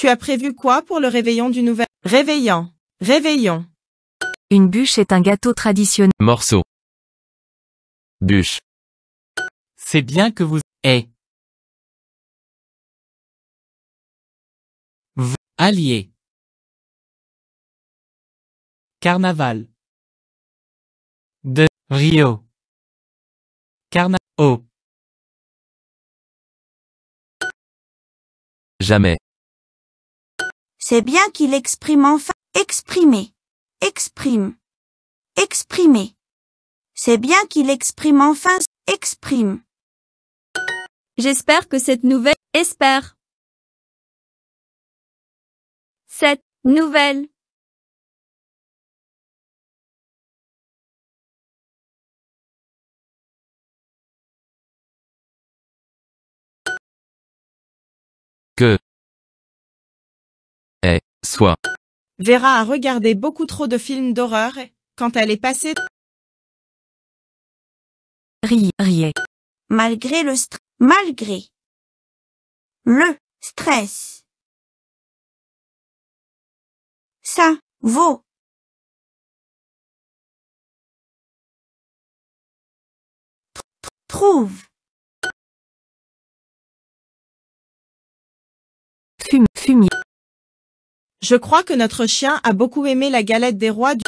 Tu as prévu quoi pour le réveillon du nouvel Réveillant. Réveillon. Une bûche est un gâteau traditionnel. Morceau. Bûche. C'est bien que vous ayez. Vous alliez. Carnaval. De Rio. Carnaval. Oh. Jamais. C'est bien qu'il exprime enfin. Exprimer. Exprime. Exprimer. C'est bien qu'il exprime enfin. Exprime. J'espère que cette nouvelle. Espère. Cette nouvelle. Soit. Vera a regardé beaucoup trop de films d'horreur quand elle est passée. Rie, Riez. Malgré le stress. Malgré. Le stress. Ça vaut. Trouve. Fume, fumier. Je crois que notre chien a beaucoup aimé la galette des rois du